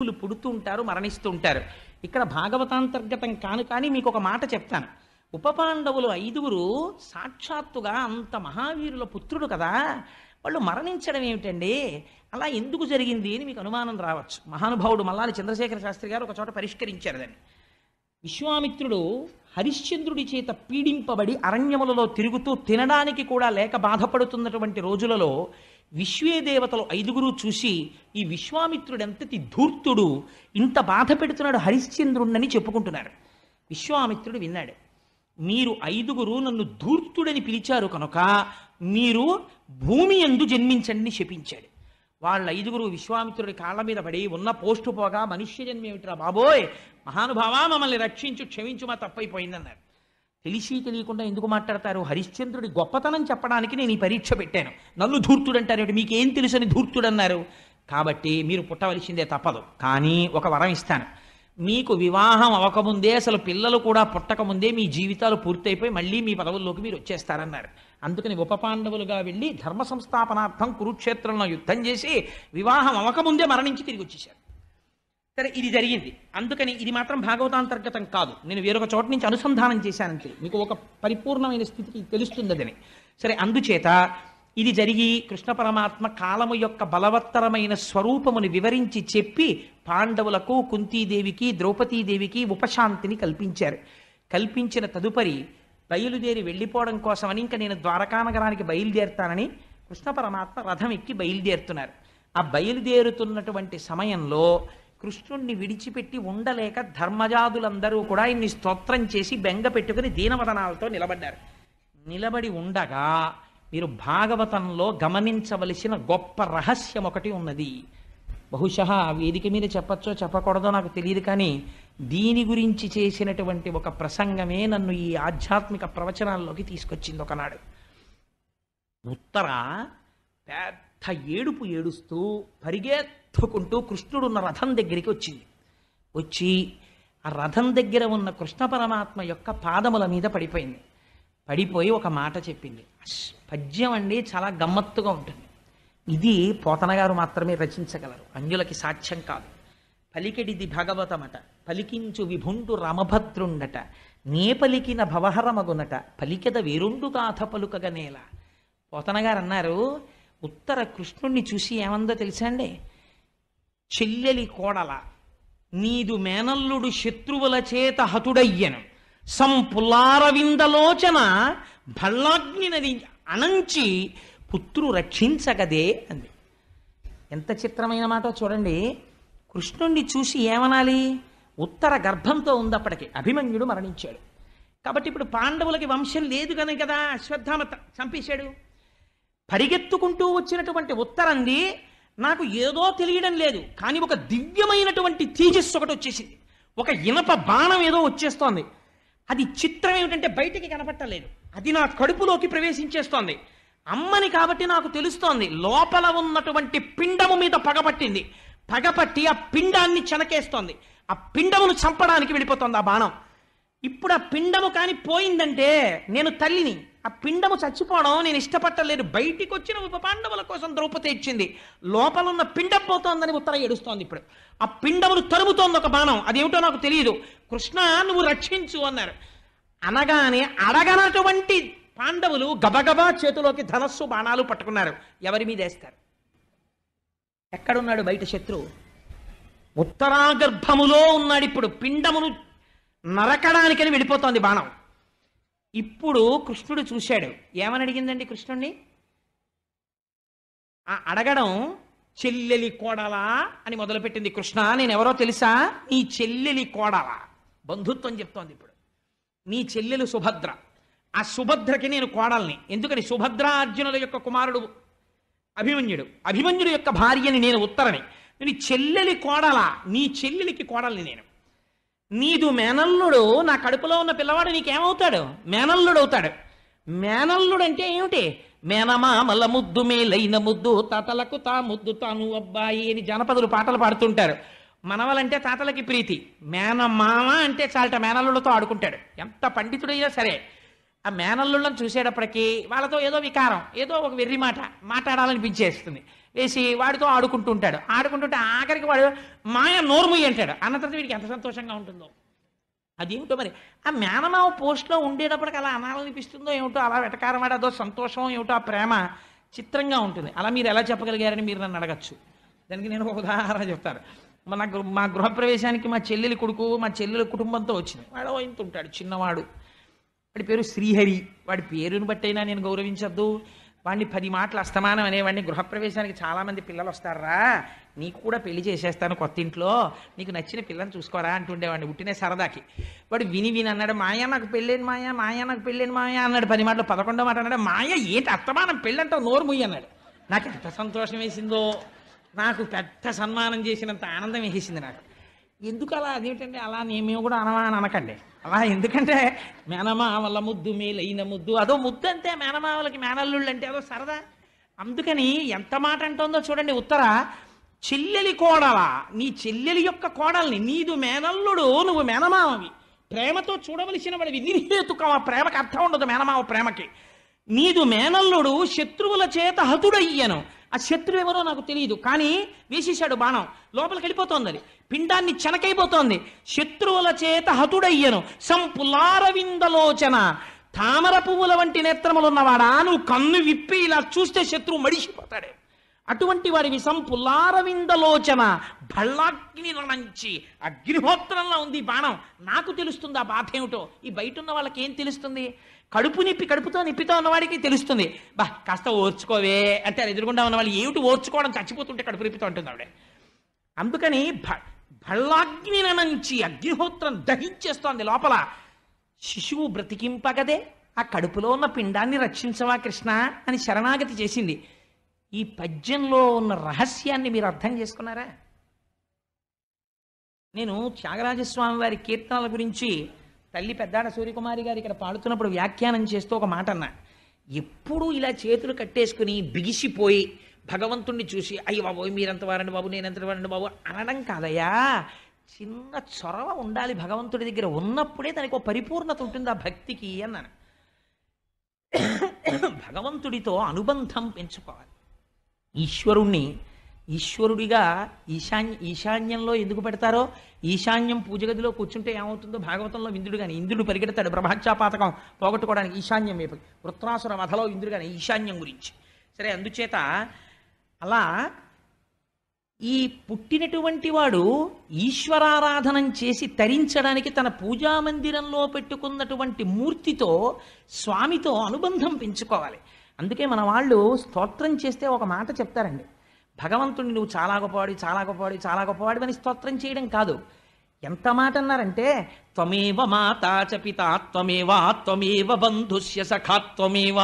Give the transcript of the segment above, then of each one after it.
పుడుతూ పుడుతుంటారు మరణిస్తూ ఉంటారు ఇక్కడ భాగవతాంతర్గతం కాను కానీ మీకు ఒక మాట చెప్తాను ఉపపాండవులు ఐదుగురు సాక్షాత్తుగా అంత మహావీరుల పుత్రుడు కదా వాళ్ళు మరణించడం ఏమిటండి అలా ఎందుకు జరిగింది అని మీకు అనుమానం రావచ్చు మహానుభావుడు మల్లాని చంద్రశేఖర శాస్త్రి గారు ఒక చోట పరిష్కరించారు దాన్ని విశ్వామిత్రుడు హరిశ్చంద్రుడి చేత పీడింపబడి అరణ్యములలో తిరుగుతూ తినడానికి కూడా లేక బాధపడుతున్నటువంటి రోజులలో విశ్వే దేవతలు ఐదుగురు చూసి ఈ విశ్వామిత్రుడు ఎంతటి ధూర్తుడు ఇంత బాధ పెడుతున్నాడు హరిశ్చంద్రుణ్ణని చెప్పుకుంటున్నారు విశ్వామిత్రుడు విన్నాడు మీరు ఐదుగురు నన్ను ధూర్తుడని పిలిచారు కనుక మీరు భూమి ఎందు జన్మించండి శపించాడు వాళ్ళ ఐదుగురు విశ్వామిత్రుడి కాళ్ళ మీద పడి ఉన్న పోస్టు పోగా మనుష్య జన్మ ఏమిట్రా బాబోయ్ మహానుభావా మమ్మల్ని రక్షించు క్షమించు మా తప్పైపోయిందన్నారు తెలిసి తెలియకుండా ఎందుకు మాట్లాడతారు హరిశ్చంద్రుడి గొప్పతనం చెప్పడానికి నేను ఈ పరీక్ష పెట్టాను నన్ను ధూర్తుడు అంటారు మీకేం తెలుసని ధూర్తుడు అన్నారు కాబట్టి మీరు పుట్టవలసిందే తప్పదు కానీ ఒక వరం ఇస్తాను మీకు వివాహం అవ్వకముందే అసలు పిల్లలు కూడా పుట్టకముందే మీ జీవితాలు పూర్తయిపోయి మళ్ళీ మీ పదవుల్లోకి మీరు వచ్చేస్తారన్నారు అందుకని ఉపపాండవులుగా వెళ్ళి ధర్మ సంస్థాపనార్థం కురుక్షేత్రంలో యుద్ధం చేసి వివాహం అవ్వకముందే మరణించి తిరిగి వచ్చేశారు సరే ఇది జరిగింది అందుకని ఇది మాత్రం భాగవతాంతర్గతం కాదు నేను వేరొక చోట నుంచి అనుసంధానం చేశానంతే మీకు ఒక పరిపూర్ణమైన స్థితికి తెలుస్తుందని సరే అందుచేత ఇది జరిగి కృష్ణ పరమాత్మ కాలము యొక్క బలవత్తరమైన స్వరూపమును వివరించి చెప్పి పాండవులకు కుంతీదేవికి ద్రౌపదీదేవికి ఉపశాంతిని కల్పించారు కల్పించిన తదుపరి బయలుదేరి వెళ్ళిపోవడం కోసమని ఇంకా నేను ద్వారకానగరానికి బయలుదేరుతానని కృష్ణ పరమాత్మ రథం ఎక్కి బయలుదేరుతున్నారు ఆ బయలుదేరుతున్నటువంటి సమయంలో కృష్ణుణ్ణి విడిచిపెట్టి ఉండలేక ధర్మజాదులందరూ కూడా ఆయన్ని స్తోత్రం చేసి బెంగ పెట్టుకుని దీనవదనాలతో నిలబడ్డారు నిలబడి ఉండగా మీరు భాగవతంలో గమనించవలసిన గొప్ప రహస్యం ఒకటి ఉన్నది బహుశ వేదిక మీద చెప్పచ్చో చెప్పకూడదో నాకు తెలియదు కానీ దీని గురించి చేసినటువంటి ఒక ప్రసంగమే నన్ను ఈ ఆధ్యాత్మిక ప్రవచనాల్లోకి తీసుకొచ్చింది ఒకనాడు ఉత్తర పెద్ద ఏడుపు ఏడుస్తూ పరిగెత్త కృష్ణుడు ఉన్న రథం దగ్గరికి వచ్చింది వచ్చి ఆ రథం దగ్గర ఉన్న కృష్ణ పరమాత్మ యొక్క పాదముల మీద పడిపోయింది పడిపోయి ఒక మాట చెప్పింది పద్యం అండి చాలా గమ్మత్తుగా ఉంటుంది ఇది పోతనగారు మాత్రమే రచించగలరు అంజులకి సాధ్యం కాదు పలికెడిది భగవతమట పలికించు విభుండు రామభద్రుండట నే పలికిన భవహరమగునట పలికెద వేరుండు గాథ పలుకగనేల పోతనగారు అన్నారు ఉత్తర కృష్ణుణ్ణి చూసి ఏమందో తెలుసా అండి చెల్లెలి కోడల నీదు మేనల్లుడు శత్రువుల చేత హతుడయ్యను సంపులారవిందలోచన నది అణంచి పుత్రు రక్షించగదే అంది ఎంత చిత్రమైన మాట చూడండి కృష్ణుణ్ణి చూసి ఏమనాలి ఉత్తర గర్భంతో ఉంది అభిమన్యుడు మరణించాడు కాబట్టి ఇప్పుడు పాండవులకి వంశం లేదు కనుక కదా అశ్వత్థామ చంపేశాడు పరిగెత్తుకుంటూ వచ్చినటువంటి ఉత్తరంది నాకు ఏదో తెలియడం లేదు కానీ ఒక దివ్యమైనటువంటి తేజస్సు ఒకటి వచ్చేసింది ఒక ఇనప బాణం ఏదో వచ్చేస్తోంది అది చిత్రం ఏమిటంటే బయటికి కనపట్టలేదు అది నా కడుపులోకి ప్రవేశించేస్తోంది అమ్మని కాబట్టి నాకు తెలుస్తోంది లోపల ఉన్నటువంటి పిండము మీద పగపట్టింది పగపట్టి ఆ పిండాన్ని చెనకేస్తోంది ఆ పిండమును చంపడానికి వెళ్ళిపోతుంది ఆ బాణం ఇప్పుడు ఆ పిండము కానీ పోయిందంటే నేను తల్లిని ఆ పిండము చచ్చిపోవడం నేను ఇష్టపట్టలేదు బయటికి వచ్చిన పాండవుల కోసం ద్రౌపది ఇచ్చింది లోపల ఉన్న పిండం పోతోందని ఉత్తర ఏడుస్తోంది ఇప్పుడు ఆ పిండములు తరుముతోంది ఒక బాణం అది ఏమిటో నాకు తెలియదు కృష్ణ నువ్వు రక్షించు అన్నారు అనగానే అడగనటువంటి పాండవులు గబగబా చేతిలోకి ధనస్సు బాణాలు పట్టుకున్నారు ఎవరి మీద వేస్తారు ఎక్కడున్నాడు బయట శత్రువు ఉత్తరాగర్భములో ఉన్నాడు ఇప్పుడు పిండమును నరకడానికని వెళ్ళిపోతోంది బాణం ఇప్పుడు కృష్ణుడు చూశాడు ఏమని అడిగిందండి కృష్ణుణ్ణి ఆ అడగడం చెల్లెలి కోడలా అని మొదలుపెట్టింది కృష్ణ నేను ఎవరో తెలుసా నీ చెల్లెలి కోడలా బంధుత్వం చెప్తోంది ఇప్పుడు నీ చెల్లెలు సుభద్ర ఆ సుభద్రకి నేను కోడల్ని ఎందుకని అర్జునుల యొక్క కుమారుడు అభిమన్యుడు అభిమన్యుడు యొక్క భార్యని నేను ఉత్తరని నేను చెల్లెలి కోడలా నీ చెల్లెలికి కోడల్ని నేను నీదు మేనల్లుడు నా కడుపులో ఉన్న పిల్లవాడు నీకేమవుతాడు మేనల్లుడు అవుతాడు మేనల్లుడు అంటే ఏమిటి మేనమా మల్ల ముద్దు మేలైన ముద్దు తాతలకు తా ముద్దు తాను అబ్బాయి అని జనపదులు పాటలు పాడుతుంటారు మనవలంటే తాతలకి ప్రీతి మేనమామ అంటే చాలా మేనల్లుడితో ఆడుకుంటాడు ఎంత పండితుడైనా సరే ఆ మేనల్లుళ్ళని చూసేటప్పటికీ వాళ్ళతో ఏదో వికారం ఏదో ఒక వెర్రి మాట మాట్లాడాలనిపించేస్తుంది వేసి వాడితో ఆడుకుంటూ ఉంటాడు ఆడుకుంటుంటే ఆఖరికి వాడు మాయ నోర్ముయ్యి అంటాడు అన్న తర్వాత వీడికి ఎంత సంతోషంగా ఉంటుందో అదేమిటో మరి ఆ మేనమావ పోస్ట్లో ఉండేటప్పటికి అలా అనాలనిపిస్తుందో ఏమిటో అలా వెటకారం అదో సంతోషం ఏమిటో ఆ ప్రేమ చిత్రంగా ఉంటుంది అలా మీరు ఎలా చెప్పగలిగారని మీరు నన్ను అడగచ్చు దానికి నేను ఒక ఉదాహరణ చెప్తాను మన మా గృహప్రవేశానికి మా చెల్లెలి కొడుకు మా చెల్లెల కుటుంబంతో వచ్చింది వాడు ఇంత ఉంటాడు చిన్నవాడు వాడి పేరు శ్రీహరి వాడి పేరుని బట్టైనా నేను గౌరవించద్దు వాడిని పది మాటలు అస్తమానం అనేవాడిని గృహప్రవేశానికి చాలామంది పిల్లలు వస్తారా నీకు కూడా పెళ్లి చేసేస్తాను కొత్త ఇంట్లో నీకు నచ్చిన పిల్లని చూసుకోరా అంటుండేవాడిని ఉట్టిన సరదాకి వాడు విని విని అన్నాడు మాయ నాకు పెళ్ళేను మాయ మాయా నాకు పెళ్ళేను మాయ అన్నాడు పది మాటలు పదకొండో మాట అన్నాడు మాయ ఏంటి అత్తమానం పెళ్ళంటావు నోరు ముయ్యి అన్నాడు నాకు ఎంత సంతోషం వేసిందో నాకు పెద్ద సన్మానం చేసినంత ఆనందం వేసింది నాకు ఎందుకు అలా అదేమిటంటే అలా మేము కూడా అనవా అనకండి అలా ఎందుకంటే మేనమావల ముద్దు మేలైన ముద్దు అదో ముద్దు అంతే మేనమావలకి మేనల్లుళ్ళు అంటే అదో సరదా అందుకని ఎంత మాట అంటుందో చూడండి ఉత్తర చెల్లెలి కోడల నీ చెల్లెలి యొక్క కోడల్ని నీదు మేనల్లుడు నువ్వు మేనమావవి ప్రేమతో చూడవలసిన వాడివి నిర్హేతుకం ఆ ప్రేమకి అర్థం ఉండదు మేనమావ ప్రేమకి నీదు మేనల్లుడు శత్రువుల చేత హతుడయ్యను ఆ శత్రువు ఎవరో నాకు తెలియదు కానీ వేసేశాడు బాణం లోపలికి వెళ్ళిపోతోంది అది పిండాన్ని చెనకైపోతోంది శత్రువుల చేత హతుడయ్యను సంపులారవిందలోచన తామర పువ్వుల వంటి నేత్రములున్నవాడా నువ్వు కన్ను విప్పి ఇలా చూస్తే శత్రువు మడిసిపోతాడే అటువంటి వాడివి సంపులారవిందలోచన భళ్ళాగ్ని నుంచి అగ్నిహోత్రంలో ఉంది బాణం నాకు తెలుస్తుంది ఆ బాధ ఏమిటో ఈ బయట ఉన్న వాళ్ళకి ఏం తెలుస్తుంది కడుపు నిప్పి కడుపుతో నిప్పితో ఉన్నవాడికి తెలుస్తుంది బా కాస్త ఓర్చుకోవే అంటే అది ఎదురుకుండా ఉన్నవాళ్ళు ఏమిటి ఓర్చుకోవడం చచ్చిపోతుంటే కడుపు నిప్పితో ఉంటుంది ఆవిడే అందుకని భల్లాగ్ని నుంచి అగ్నిహోత్రం దహించేస్తోంది లోపల శిశువు బ్రతికింపగదే ఆ కడుపులో ఉన్న పిండాన్ని రక్షించవా కృష్ణ అని శరణాగతి చేసింది ఈ పద్యంలో ఉన్న రహస్యాన్ని మీరు అర్థం చేసుకున్నారా నేను త్యాగరాజస్వామి వారి కీర్తనల గురించి తల్లి పెద్దాడ సూర్యకుమారి గారు ఇక్కడ పాడుతున్నప్పుడు వ్యాఖ్యానం చేస్తూ ఒక మాట అన్నా ఎప్పుడూ ఇలా చేతులు కట్టేసుకుని బిగిసిపోయి భగవంతుణ్ణి చూసి అయ్య బాబు మీరంత వారండి బాబు నేనంత వారండి బాబు అనడం కాదయా చిన్న చొరవ ఉండాలి భగవంతుడి దగ్గర ఉన్నప్పుడే దానికి ఒక పరిపూర్ణత ఉంటుంది ఆ భక్తికి అన్నాను భగవంతుడితో అనుబంధం పెంచుకోవాలి ఈశ్వరుణ్ణి ఈశ్వరుడిగా ఈశాన్య ఈశాన్యంలో ఎందుకు పెడతారో ఈశాన్యం పూజ గదిలో కూర్చుంటే ఏమవుతుందో భాగవతంలో ఇంద్రుడు కానీ ఇంద్రుడు పరిగెడతాడు పాతకం పోగొట్టుకోవడానికి ఈశాన్యం వైపు వృత్రాసుర మధలో ఇంద్రుడు కానీ ఈశాన్యం గురించి సరే అందుచేత అలా ఈ పుట్టినటువంటి వాడు ఈశ్వరారాధనం చేసి తరించడానికి తన పూజా మందిరంలో పెట్టుకున్నటువంటి మూర్తితో స్వామితో అనుబంధం పెంచుకోవాలి అందుకే మన వాళ్ళు స్తోత్రం చేస్తే ఒక మాట చెప్తారండి భగవంతుడిని నువ్వు చాలా గొప్పవాడి చాలా గొప్పవాడి చాలా గొప్పవాడి అని స్తోత్రం చేయడం కాదు ఎంత మాట అన్నారంటే త్వమేవ మాతా చ పిత త్వమేవ త్వమేవ బంధుష్య సఖా త్వమేవ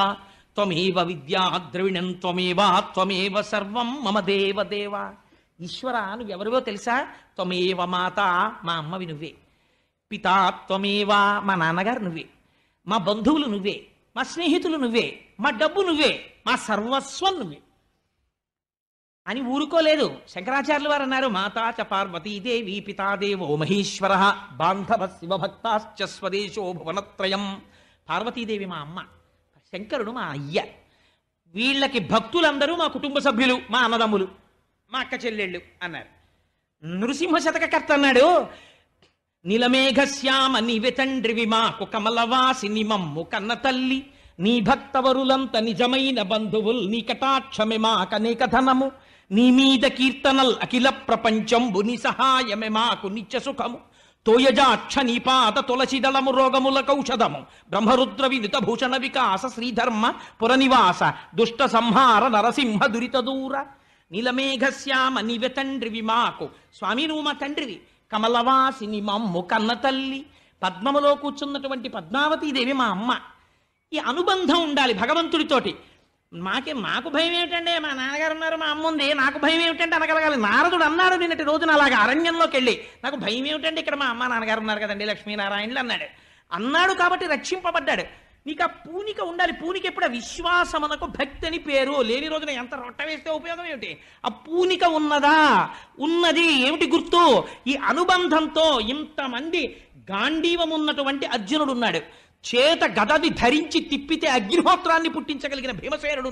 త్వమేవ విద్యా ద్రవిణం త్వమేవా త్వమేవ సర్వం మమ దేవ దేవ ఈశ్వర ఎవరివో తెలుసా త్వమేవ మాత మా అమ్మవి నువ్వే పితా మా నాన్నగారు నువ్వే మా బంధువులు నువ్వే మా స్నేహితులు నువ్వే మా డబ్బు నువ్వే మా సర్వస్వం నువ్వే అని ఊరుకోలేదు శంకరాచార్యులు వారు అన్నారు మాతా చ పార్వతీదేవి పితాదేవో మహేశ్వర బాంధవ శివభక్తాశ్చ స్వదేశో భువనత్రయం పార్వతీదేవి మా అమ్మ శంకరుడు మా అయ్య వీళ్ళకి భక్తులందరూ మా కుటుంబ సభ్యులు మా అన్నదమ్ములు మా అక్క చెల్లెళ్ళు అన్నారు నృసింహ శతకకర్త అన్నాడు శ్యామ నీవే తండ్రివి మాకు కమలవాసి మమ్ము కన్న తల్లి నీ భక్తవరులంత నిజమైన బంధువుల్ నీ కటాక్షమి మా కనేక ధనము నీ మీద కీర్తనల్ అఖిల బుని సహాయమే మాకు నిత్య సుఖము తోయజాక్ష నీపాద తులసిదళము రోగముల కౌషధము బ్రహ్మరుద్ర వినుత భూషణ వికాస శ్రీధర్మ పురనివాస దుష్ట సంహార నరసింహ దురిత దూర నీలమేఘశ్యామ నివె తండ్రివి మాకు స్వామి నువ్వు మా తండ్రివి కమలవాసిని మమ్ము కన్న తల్లి పద్మములో కూర్చున్నటువంటి పద్మావతీదేవి మా అమ్మ ఈ అనుబంధం ఉండాలి భగవంతుడితోటి మాకే మాకు భయం ఏమిటండి మా నాన్నగారు ఉన్నారు మా అమ్మ ఉంది నాకు భయం ఏమిటంటే అనగలగాలి నారదుడు అన్నాడు నిన్నటి రోజున అలాగ అరణ్యంలోకి వెళ్ళి నాకు భయం ఏమిటండి ఇక్కడ మా అమ్మ నాన్నగారు ఉన్నారు కదండి లక్ష్మీనారాయణులు అన్నాడు అన్నాడు కాబట్టి రక్షింపబడ్డాడు నీకు ఆ పూనిక ఉండాలి పూనిక ఎప్పుడు విశ్వాసమనకు భక్తి అని పేరు లేని రోజున ఎంత రొట్ట వేస్తే ఉపయోగం ఏమిటి ఆ పూనిక ఉన్నదా ఉన్నది ఏమిటి గుర్తు ఈ అనుబంధంతో ఇంతమంది గాంధీవం ఉన్నటువంటి అర్జునుడు ఉన్నాడు చేత గదవి ధరించి తిప్పితే అగ్నిహోత్రాన్ని పుట్టించగలిగిన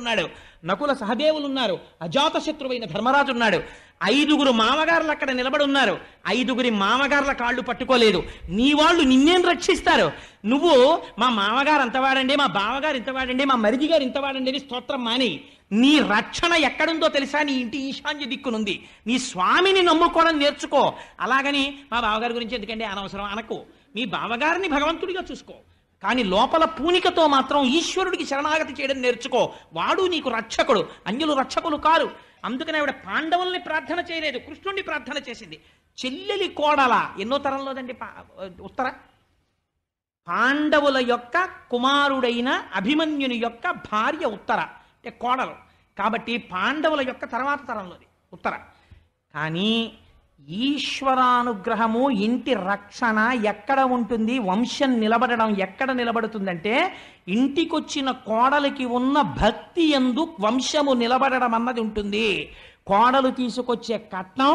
ఉన్నాడు నకుల సహదేవులు శత్రువైన అజాతశత్రువైన ఉన్నాడు ఐదుగురు మామగారులు అక్కడ నిలబడి ఉన్నారు ఐదుగురి మామగారుల కాళ్ళు పట్టుకోలేదు నీ వాళ్ళు నిన్నేం రక్షిస్తారు నువ్వు మా మామగారు అంతవాడండి మా బావగారు ఇంతవాడండి మా మరిది గారు ఇంతవాడండి అని స్తోత్రం మాని నీ రక్షణ ఎక్కడుందో తెలుసా నీ ఇంటి ఈశాన్య దిక్కునుంది నీ స్వామిని నమ్ముకోవడం నేర్చుకో అలాగని మా బావగారి గురించి ఎందుకంటే అనవసరం అనకు మీ బావగారిని భగవంతుడిగా చూసుకో కానీ లోపల పూనికతో మాత్రం ఈశ్వరుడికి శరణాగతి చేయడం నేర్చుకో వాడు నీకు రక్షకుడు అన్యులు రక్షకులు కారు అందుకని ఆవిడ పాండవుల్ని ప్రార్థన చేయలేదు కృష్ణుణ్ణి ప్రార్థన చేసింది చెల్లెలి కోడల ఎన్నో తరంలోదండి ఉత్తర పాండవుల యొక్క కుమారుడైన అభిమన్యుని యొక్క భార్య ఉత్తర అంటే కోడలు కాబట్టి పాండవుల యొక్క తర్వాత తరంలోది ఉత్తర కానీ ఈశ్వరానుగ్రహము ఇంటి రక్షణ ఎక్కడ ఉంటుంది వంశం నిలబడడం ఎక్కడ నిలబడుతుందంటే ఇంటికొచ్చిన కోడలికి ఉన్న భక్తి ఎందు వంశము నిలబడడం అన్నది ఉంటుంది కోడలు తీసుకొచ్చే కట్నం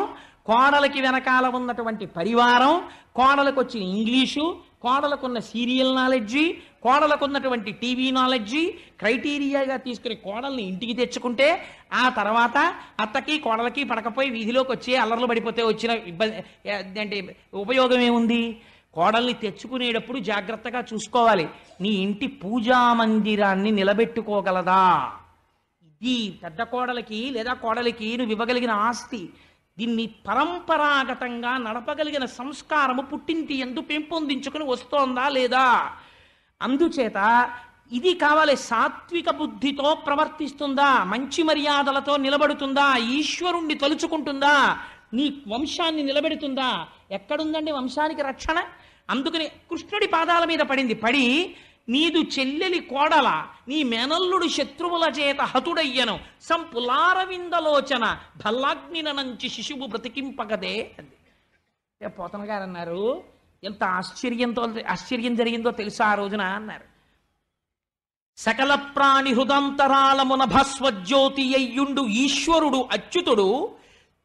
కోడలకి వెనకాల ఉన్నటువంటి పరివారం కోడలకు వచ్చిన ఇంగ్లీషు కోడలకున్న సీరియల్ నాలెడ్జి కోడలకున్నటువంటి టీవీ నాలెడ్జి క్రైటీరియాగా తీసుకుని కోడల్ని ఇంటికి తెచ్చుకుంటే ఆ తర్వాత అత్తకి కోడలకి పడకపోయి వీధిలోకి వచ్చి అల్లర్లు పడిపోతే వచ్చిన ఇబ్బంది అంటే ఉపయోగం ఏముంది కోడల్ని తెచ్చుకునేటప్పుడు జాగ్రత్తగా చూసుకోవాలి నీ ఇంటి పూజా మందిరాన్ని నిలబెట్టుకోగలదా ఇది పెద్ద కోడలికి లేదా కోడలికి నువ్వు ఇవ్వగలిగిన ఆస్తి దీన్ని పరంపరాగతంగా నడపగలిగిన సంస్కారము పుట్టింటి ఎందు పెంపొందించుకుని వస్తోందా లేదా అందుచేత ఇది కావాలి సాత్విక బుద్ధితో ప్రవర్తిస్తుందా మంచి మర్యాదలతో నిలబడుతుందా ఈశ్వరుణ్ణి తలుచుకుంటుందా నీ వంశాన్ని నిలబెడుతుందా ఎక్కడుందండి వంశానికి రక్షణ అందుకని కృష్ణుడి పాదాల మీద పడింది పడి నీదు చెల్లెలి కోడల నీ మేనల్లుడు శత్రువుల చేత హతుడయ్యను సంపులారవిందలోచన భల్లాగ్నినంచి శిశువు బ్రతికింపగదే అంది పోతన గారు అన్నారు ఎంత ఆశ్చర్యంతో ఆశ్చర్యం జరిగిందో తెలుసా ఆ రోజున అన్నారు సకల ప్రాణి హృదంతరాలమున భస్వజ్యోతి అయ్యుండు ఈశ్వరుడు అచ్యుతుడు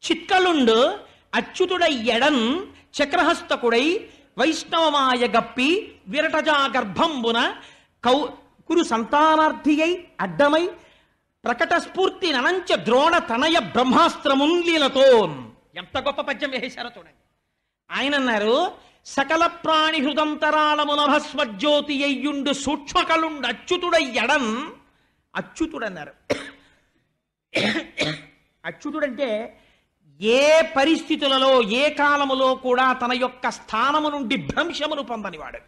చిత్కలుండు అచ్యుతుడయ్యడన్ ఎడన్ చక్రహస్తకుడై వైష్ణవమాయ గప్పి విరటజా గర్భంబున కౌ కురు సంతానార్థి అయి అడ్డమై ప్రకట స్ఫూర్తి ననంచ ద్రోణ తనయ బ్రహ్మాస్త్రముల్లీలతో ఎంత గొప్ప పద్యం వేశారో చూడండి ఆయన అన్నారు సకల ప్రాణి హృదంతరాళమునభస్వజ్యోతి అయ్యుండు సూక్ష్మకలుండు అచ్యుతుడయ్యడం అచ్యుతుడన్నారు అచ్యుతుడంటే ఏ పరిస్థితులలో ఏ కాలములో కూడా తన యొక్క స్థానము నుండి భ్రంశమును పొందనివాడు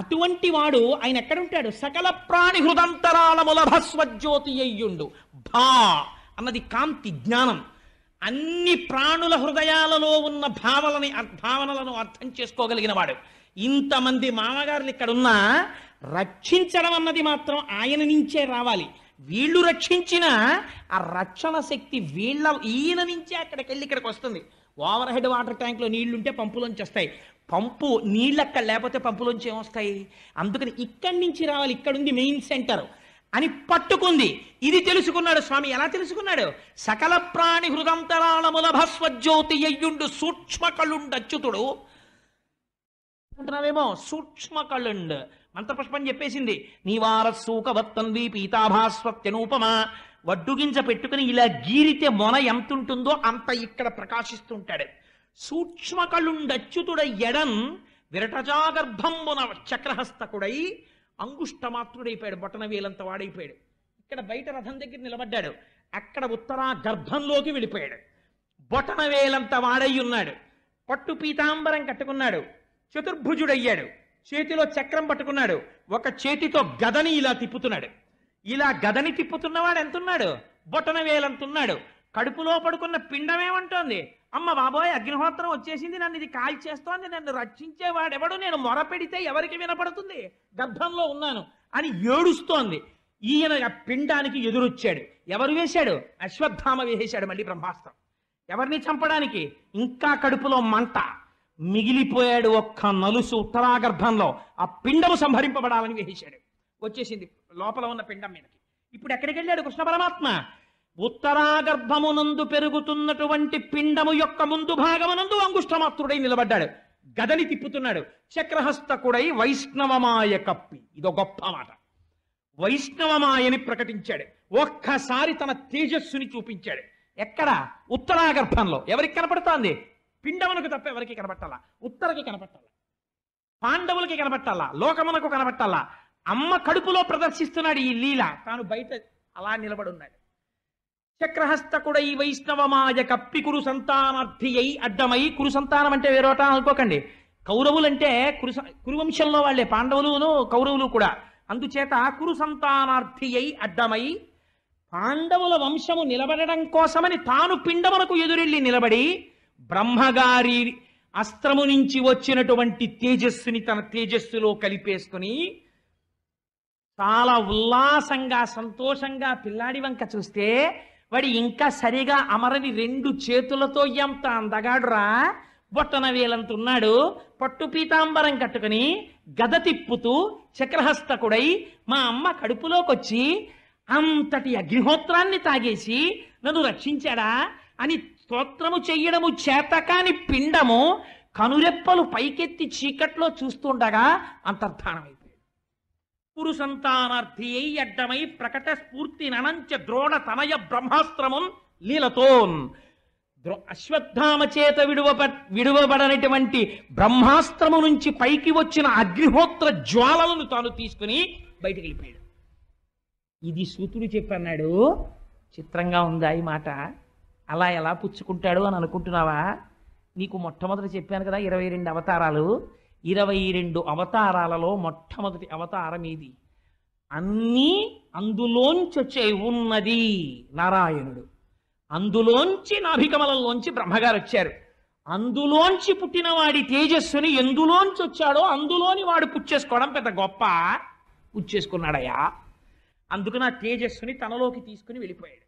అటువంటి వాడు ఆయన ఎక్కడుంటాడు సకల ప్రాణి హృదంతరాళముల భస్వజ్యోతి అయ్యుండు భా అన్నది కాంతి జ్ఞానం అన్ని ప్రాణుల హృదయాలలో ఉన్న భావలని భావనలను అర్థం చేసుకోగలిగిన వాడు ఇంతమంది మామగారులు ఇక్కడున్నా రక్షించడం అన్నది మాత్రం ఆయన నుంచే రావాలి వీళ్ళు రక్షించిన ఆ రక్షణ శక్తి వీళ్ళ ఈయన నుంచి అక్కడికి వెళ్ళి ఇక్కడికి వస్తుంది ఓవర్ హెడ్ వాటర్ ట్యాంక్లో నీళ్లుంటే పంపులోంచి వస్తాయి పంపు నీళ్ళక్క లేకపోతే పంపులోంచి ఏమొస్తాయి అందుకని ఇక్కడి నుంచి రావాలి ఇక్కడుంది మెయిన్ సెంటర్ అని పట్టుకుంది ఇది తెలుసుకున్నాడు స్వామి ఎలా తెలుసుకున్నాడు సకల ప్రాణి హృదంతరాళముల భస్వజ్యోతి అయ్యుండు సూక్ష్మ కళ్ళుండు అచ్యుతుడు అంటున్నావేమో సూక్ష్మ కళ్ళుండు మంత్రపుష్పం చెప్పేసింది నీవారస్సూకవత్తన్వి పీతాభాస్వత్యనూపమ వడ్డుగింజ పెట్టుకుని ఇలా గీరితే మొన ఎంతుంటుందో అంత ఇక్కడ ప్రకాశిస్తుంటాడు సూక్ష్మకళుండచ్యుతుడ ఎడన్ విరటజాగర్భంబున చక్రహస్తకుడై అంగుష్టమాత్రుడైపోయాడు బొటనవేలంత వాడైపోయాడు ఇక్కడ బయట రథం దగ్గర నిలబడ్డాడు అక్కడ ఉత్తరా గర్భంలోకి వెళ్ళిపోయాడు బొటనవేలంత వాడై ఉన్నాడు పట్టు పీతాంబరం కట్టుకున్నాడు చతుర్భుజుడయ్యాడు చేతిలో చక్రం పట్టుకున్నాడు ఒక చేతితో గదని ఇలా తిప్పుతున్నాడు ఇలా గదని తిప్పుతున్నవాడు ఎంతున్నాడు బొటన వేలంతున్నాడు కడుపులో పడుకున్న పిండమేమంటోంది అమ్మ బాబోయ్ అగ్నిహోత్రం వచ్చేసింది నన్ను ఇది కాల్చేస్తోంది నన్ను రక్షించేవాడెవడు నేను మొరపెడితే ఎవరికి వినపడుతుంది గర్భంలో ఉన్నాను అని ఏడుస్తోంది ఈయన పిండానికి ఎదురొచ్చాడు ఎవరు వేశాడు అశ్వత్థామ వేసేశాడు మళ్ళీ బ్రహ్మాస్త్రం ఎవరిని చంపడానికి ఇంకా కడుపులో మంట మిగిలిపోయాడు ఒక్క నలుసు ఉత్తరాగర్భంలో ఆ పిండము సంహరింపబడాలని వేసేశాడు వచ్చేసింది లోపల ఉన్న పిండం మీదకి ఇప్పుడు ఎక్కడికి వెళ్ళాడు కృష్ణ పరమాత్మ ఉత్తరాగర్భమునందు పెరుగుతున్నటువంటి పిండము యొక్క ముందు భాగమునందు అంగుష్టమాత్రుడై నిలబడ్డాడు గదని తిప్పుతున్నాడు చక్రహస్తకుడై వైష్ణవమాయ కప్పి ఇదో గొప్ప మాట వైష్ణవమాయని ప్రకటించాడు ఒక్కసారి తన తేజస్సుని చూపించాడు ఎక్కడ ఉత్తరాగర్భంలో ఎవరికి కనపడుతోంది పిండమునకు తప్ప ఎవరికి కనబట్టాలా ఉత్తరకి కనబట్టాలా పాండవులకి కనబట్టాలా లోకమునకు కనబట్టాలా అమ్మ కడుపులో ప్రదర్శిస్తున్నాడు ఈ లీల తాను బయట అలా నిలబడి ఉన్నాడు చక్రహస్తకుడై మాయ కప్పి కురు సంతానార్థి అయి అడ్డమై కురు సంతానం అంటే వేరోట అనుకోకండి కౌరవులంటే కురు కురువంశంలో వాళ్లే పాండవులును కౌరవులు కూడా అందుచేత కురు సంతానార్థి అయి అడ్డమై పాండవుల వంశము నిలబడడం కోసమని తాను పిండమునకు ఎదురెళ్ళి నిలబడి బ్రహ్మగారి అస్త్రము నుంచి వచ్చినటువంటి తేజస్సుని తన తేజస్సులో కలిపేసుకుని చాలా ఉల్లాసంగా సంతోషంగా పిల్లాడి వంక చూస్తే వాడి ఇంకా సరిగా అమరని రెండు చేతులతో ఎంత అందగాడురా బొట్టన వేలంత ఉన్నాడు పట్టు పీతాంబరం కట్టుకుని గద తిప్పుతూ చక్రహస్తకుడై మా అమ్మ కడుపులోకొచ్చి అంతటి అగ్నిహోత్రాన్ని తాగేసి నన్ను రక్షించాడా అని స్తోత్రము చెయ్యడము చేతకాని పిండము కనురెప్పలు పైకెత్తి చీకట్లో చూస్తుండగా అంతర్ధానం పురు సంతానార్థి అయి అడ్డమై ప్రకట స్ఫూర్తి ననంచ ద్రోణ తనయ బ్రహ్మాస్త్రమున్ లీలతోన్ అశ్వత్థామ చేత విడువ విడువబడనటువంటి బ్రహ్మాస్త్రము నుంచి పైకి వచ్చిన అగ్నిహోత్ర జ్వాలలను తాను తీసుకుని బయటికి వెళ్ళిపోయాడు ఇది సూతుడు చెప్పన్నాడు చిత్రంగా ఉందా ఈ మాట అలా ఎలా పుచ్చుకుంటాడు అని అనుకుంటున్నావా నీకు మొట్టమొదటి చెప్పాను కదా ఇరవై రెండు అవతారాలు ఇరవై రెండు అవతారాలలో మొట్టమొదటి అవతారం ఇది అన్నీ అందులోంచి వచ్చే ఉన్నది నారాయణుడు అందులోంచి నాభికమలంలోంచి బ్రహ్మగారు వచ్చారు అందులోంచి పుట్టిన వాడి తేజస్సుని ఎందులోంచి వచ్చాడో అందులోని వాడు పుచ్చేసుకోవడం పెద్ద గొప్ప పుచ్చేసుకున్నాడయ్యా అందుకు నా తేజస్సుని తనలోకి తీసుకుని వెళ్ళిపోయాడు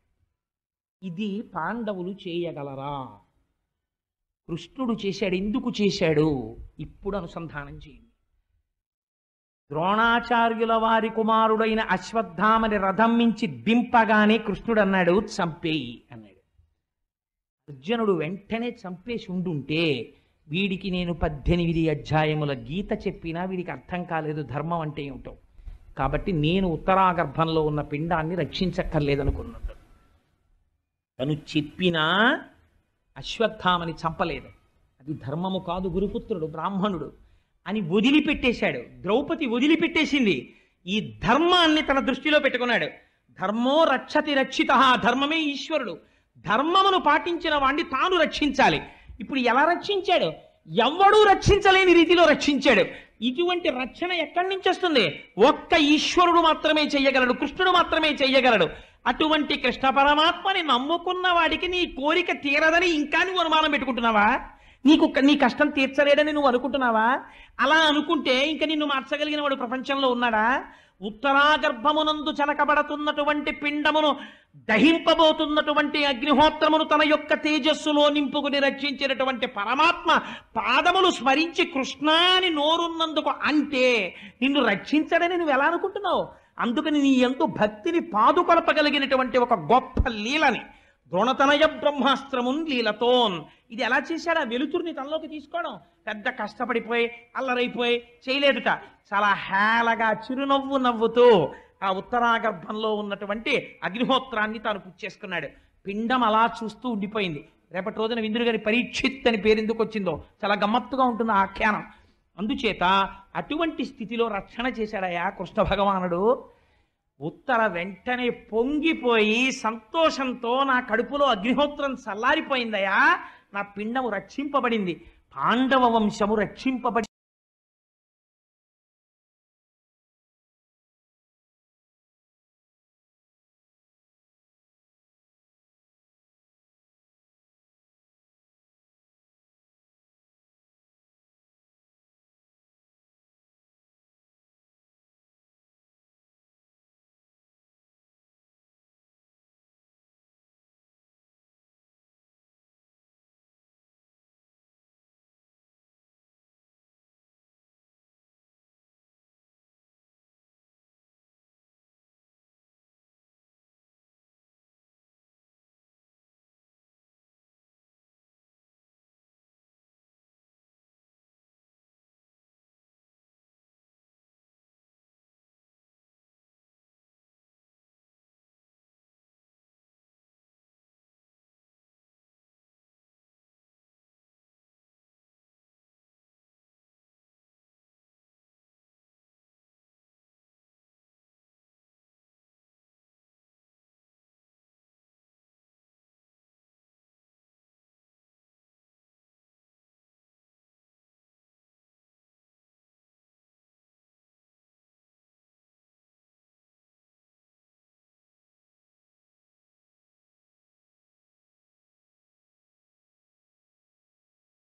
ఇది పాండవులు చేయగలరా కృష్ణుడు చేశాడు ఎందుకు చేశాడు ఇప్పుడు అనుసంధానం చేయండి ద్రోణాచార్యుల వారి కుమారుడైన అశ్వత్థామని రథం మించి దింపగానే కృష్ణుడు అన్నాడు చంపేయి అన్నాడు అర్జునుడు వెంటనే చంపేసి ఉండుంటే వీడికి నేను పద్దెనిమిది అధ్యాయముల గీత చెప్పినా వీడికి అర్థం కాలేదు ధర్మం అంటే ఏమిటో కాబట్టి నేను ఉత్తరాగర్భంలో ఉన్న పిండాన్ని రక్షించక్కర్లేదనుకున్నాడు తను చెప్పినా అశ్వత్థామని చంపలేదు అది ధర్మము కాదు గురుపుత్రుడు బ్రాహ్మణుడు అని వదిలిపెట్టేశాడు ద్రౌపది వదిలిపెట్టేసింది ఈ ధర్మాన్ని తన దృష్టిలో పెట్టుకున్నాడు ధర్మో రక్షతి రక్షిత ధర్మమే ఈశ్వరుడు ధర్మమును పాటించిన వాణ్ణి తాను రక్షించాలి ఇప్పుడు ఎలా రక్షించాడు ఎవడూ రక్షించలేని రీతిలో రక్షించాడు ఇటువంటి రక్షణ ఎక్కడి నుంచి వస్తుంది ఒక్క ఈశ్వరుడు మాత్రమే చేయగలడు కృష్ణుడు మాత్రమే చేయగలడు అటువంటి కృష్ణ పరమాత్మని నమ్ముకున్న వాడికి నీ కోరిక తీరదని ఇంకా నువ్వు అనుమానం పెట్టుకుంటున్నావా నీకు నీ కష్టం తీర్చలేడని నువ్వు అనుకుంటున్నావా అలా అనుకుంటే ఇంకా నిన్ను మార్చగలిగిన వాడు ప్రపంచంలో ఉన్నాడా ఉత్తరాగర్భమునందు చనకబడుతున్నటువంటి పిండమును దహింపబోతున్నటువంటి అగ్నిహోత్రమును తన యొక్క తేజస్సులో నింపుకుని రక్షించినటువంటి పరమాత్మ పాదములు స్మరించి కృష్ణాని నోరున్నందుకు అంటే నిన్ను రక్షించడని నువ్వు ఎలా అనుకుంటున్నావు అందుకని నీ ఎందు భక్తిని పాదుకొలపగలిగినటువంటి ఒక గొప్ప లీలని ద్రోణతనయ బ్రహ్మాస్త్రమున్ లీలతోన్ ఇది ఎలా చేశాడు ఆ వెలుతురుని తనలోకి తీసుకోవడం పెద్ద కష్టపడిపోయి అల్లరైపోయి చేయలేదుట చాలా హేళగా చిరునవ్వు నవ్వుతూ ఆ ఉత్తరాగర్భంలో ఉన్నటువంటి అగ్నిహోత్రాన్ని తాను పుచ్చేసుకున్నాడు పిండం అలా చూస్తూ ఉండిపోయింది రేపటి రోజున విందుడు గారి పరీక్షిత్ అని పేరు ఎందుకు వచ్చిందో చాలా గమ్మత్తుగా ఉంటుంది ఆఖ్యానం అందుచేత అటువంటి స్థితిలో రక్షణ చేశాడయా కృష్ణ భగవానుడు ఉత్తర వెంటనే పొంగిపోయి సంతోషంతో నా కడుపులో అగ్నిహోత్రం చల్లారిపోయిందయా నా పిండము రక్షింపబడింది పాండవ వంశము రక్షింపబడి